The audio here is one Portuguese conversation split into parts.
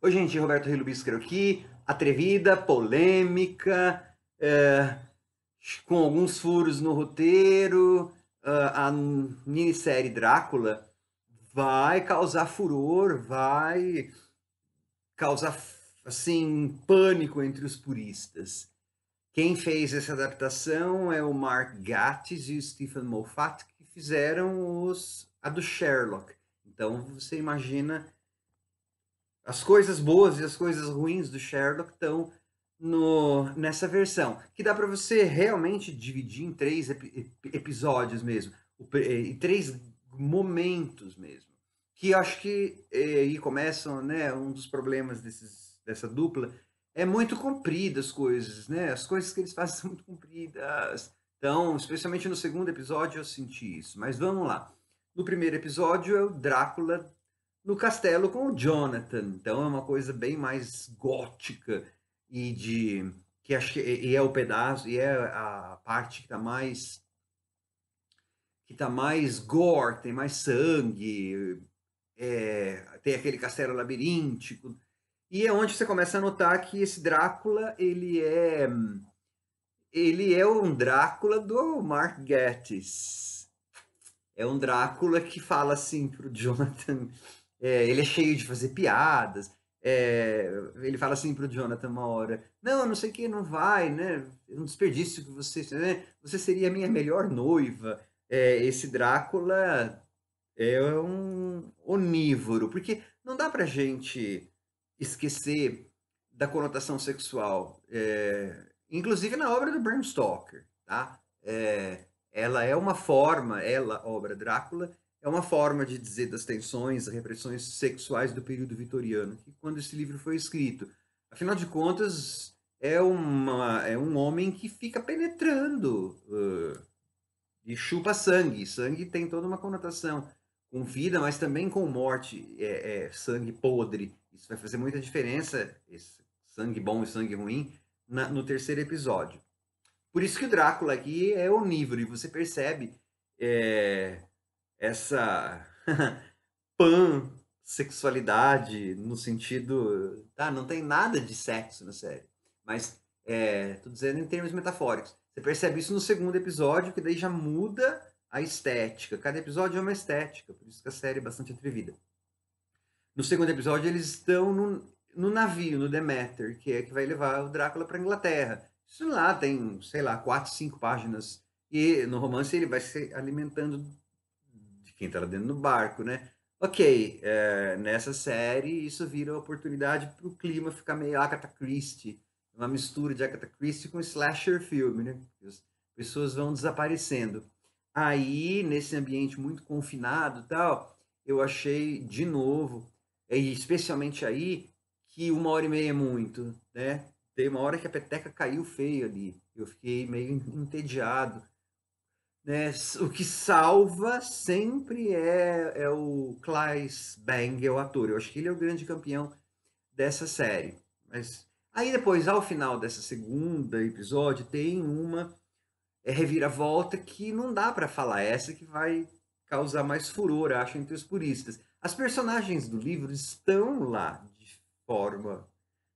Oi, gente, Roberto Rilubisco aqui, atrevida, polêmica, é, com alguns furos no roteiro. É, a minissérie Drácula vai causar furor, vai causar assim pânico entre os puristas. Quem fez essa adaptação é o Mark Gatiss e o Stephen Moffat, que fizeram os, a do Sherlock. Então você imagina as coisas boas e as coisas ruins do Sherlock estão no, nessa versão, que dá para você realmente dividir em três ep, episódios mesmo, eh, em três momentos mesmo. Que eu acho que eh, aí começam, né, um dos problemas desses, dessa dupla, é muito comprida as coisas, né? As coisas que eles fazem são muito compridas. Então, especialmente no segundo episódio eu senti isso. Mas vamos lá. No primeiro episódio é o Drácula no castelo com o Jonathan. Então é uma coisa bem mais gótica e de que e é o pedaço e é a parte que está mais que tá mais gore, tem mais sangue, é, tem aquele castelo labiríntico e é onde você começa a notar que esse Drácula ele é ele é um Drácula do Mark Gatiss. É um Drácula que fala assim pro Jonathan é, ele é cheio de fazer piadas. É, ele fala assim pro Jonathan uma hora: Não, não sei que, não vai, né? É um desperdício que você. Né? Você seria a minha melhor noiva. É, esse Drácula é um onívoro, porque não dá pra gente esquecer da conotação sexual. É, inclusive na obra do Bram Stoker, tá? É, ela é uma forma, ela, obra Drácula, é uma forma de dizer das tensões, repressões sexuais do período vitoriano, que quando esse livro foi escrito. Afinal de contas, é, uma, é um homem que fica penetrando uh, e chupa sangue. Sangue tem toda uma conotação com vida, mas também com morte. É, é sangue podre. Isso vai fazer muita diferença, esse sangue bom e sangue ruim, na, no terceiro episódio. Por isso que o Drácula aqui é onívoro, e você percebe é, essa pansexualidade no sentido. Tá, não tem nada de sexo na série. Mas é, tô dizendo em termos metafóricos. Você percebe isso no segundo episódio, que daí já muda a estética. Cada episódio é uma estética, por isso que a série é bastante atrevida. No segundo episódio, eles estão no, no navio, no Demeter, que é que vai levar o Drácula para Inglaterra. Isso lá tem, sei lá, quatro, cinco páginas. E no romance ele vai se alimentando quem está lá dentro do barco, né? Ok, é, nessa série isso vira oportunidade para o clima ficar meio Agatha Christie, uma mistura de Agatha Christie com slasher filme, né? As pessoas vão desaparecendo. Aí, nesse ambiente muito confinado tal, eu achei de novo, é, e especialmente aí, que uma hora e meia é muito, né? Tem uma hora que a peteca caiu feio ali. Eu fiquei meio entediado né? O que salva sempre é, é o Klaes Bang, é o ator. Eu acho que ele é o grande campeão dessa série. Mas aí depois, ao final dessa segunda episódio, tem uma é, reviravolta que não dá para falar essa que vai causar mais furor, acho, entre os puristas. As personagens do livro estão lá de forma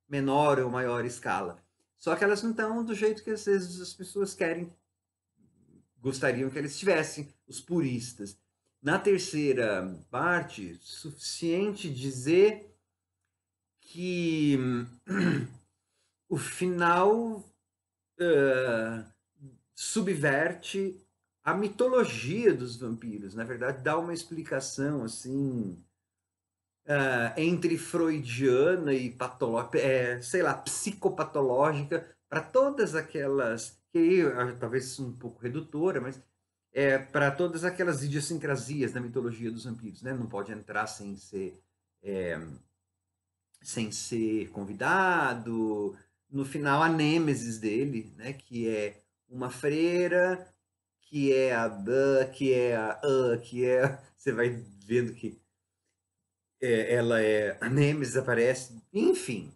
menor ou maior escala. Só que elas não estão do jeito que às vezes as pessoas querem gostariam que eles tivessem, os puristas. Na terceira parte, suficiente dizer que hum, o final uh, subverte a mitologia dos vampiros. Na verdade, dá uma explicação assim uh, entre freudiana e é, sei lá, psicopatológica, para todas aquelas, que ah, talvez um pouco redutora, mas é, para todas aquelas idiosincrasias da mitologia dos vampiros, né? Não pode entrar sem ser, é, sem ser convidado. No final, a nêmesis dele, né? Que é uma freira, que é a que é a, que é... Você vai vendo que é, ela é a Nêmesis aparece, enfim,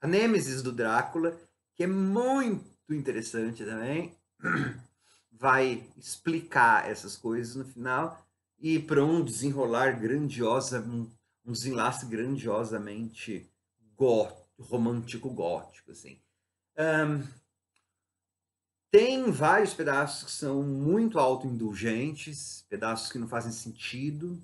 a Nêmesis do Drácula, que é muito interessante também, vai explicar essas coisas no final e para um desenrolar grandiosa, um, um desenlace grandiosamente gótico, romântico gótico, assim. Um, tem vários pedaços que são muito autoindulgentes, pedaços que não fazem sentido,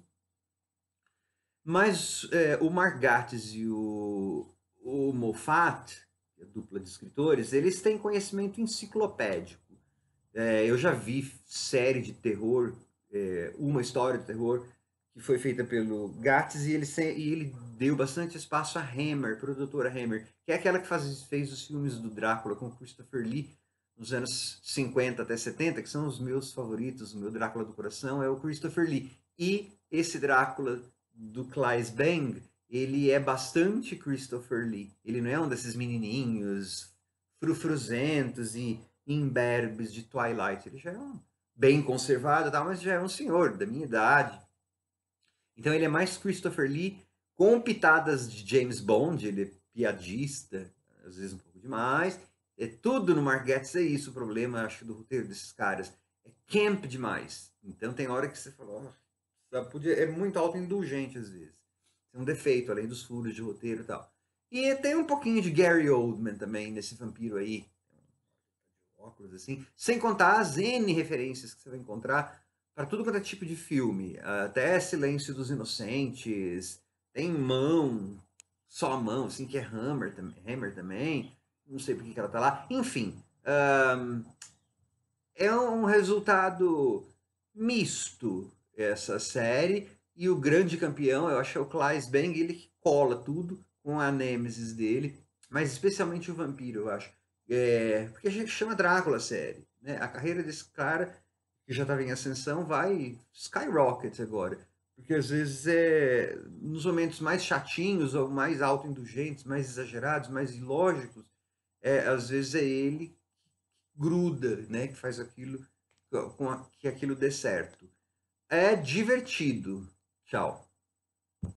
mas é, o Mark Gatiss e o, o Moffat, é a dupla de escritores, eles têm conhecimento enciclopédico. É, eu já vi série de terror, é, uma história de terror, que foi feita pelo Gatiss e ele, e ele deu bastante espaço a Hammer, produtora Hammer, que é aquela que faz, fez os filmes do Drácula com Christopher Lee nos anos 50 até 70, que são os meus favoritos, o meu Drácula do coração é o Christopher Lee. E esse Drácula do Clive Bang, ele é bastante Christopher Lee. Ele não é um desses menininhos frufruzentos e imberbes de Twilight. Ele já é um bem conservado, tá? mas já é um senhor da minha idade. Então ele é mais Christopher Lee com pitadas de James Bond. Ele é piadista, às vezes um pouco demais. É tudo no Mark Gatiss é isso o problema, acho, do roteiro desses caras. É camp demais. Então tem hora que você fala, oh, Sabe? Podia, é muito autoindulgente às vezes. Tem um defeito, além dos furos de roteiro e tal. E tem um pouquinho de Gary Oldman também nesse vampiro aí. Óculos assim. Sem contar as N referências que você vai encontrar para tudo quanto é tipo de filme. Até Silêncio dos Inocentes. Tem mão. Só mão, assim, que é Hammer também. Hammer também. Não sei por que ela tá lá. Enfim. Um, é um resultado misto essa série. E o grande campeão, eu acho, é o Klaes Bang, ele que cola tudo com a Nemesis dele, mas especialmente o Vampiro, eu acho. É, porque a gente chama Drácula a série. Né? A carreira desse cara, que já estava tá em ascensão, vai skyrocket agora. Porque às vezes é nos momentos mais chatinhos, ou mais autoindulgentes, mais exagerados, mais ilógicos, é, às vezes é ele que gruda, né? que faz aquilo, com a, que aquilo dê certo é divertido. Tchau.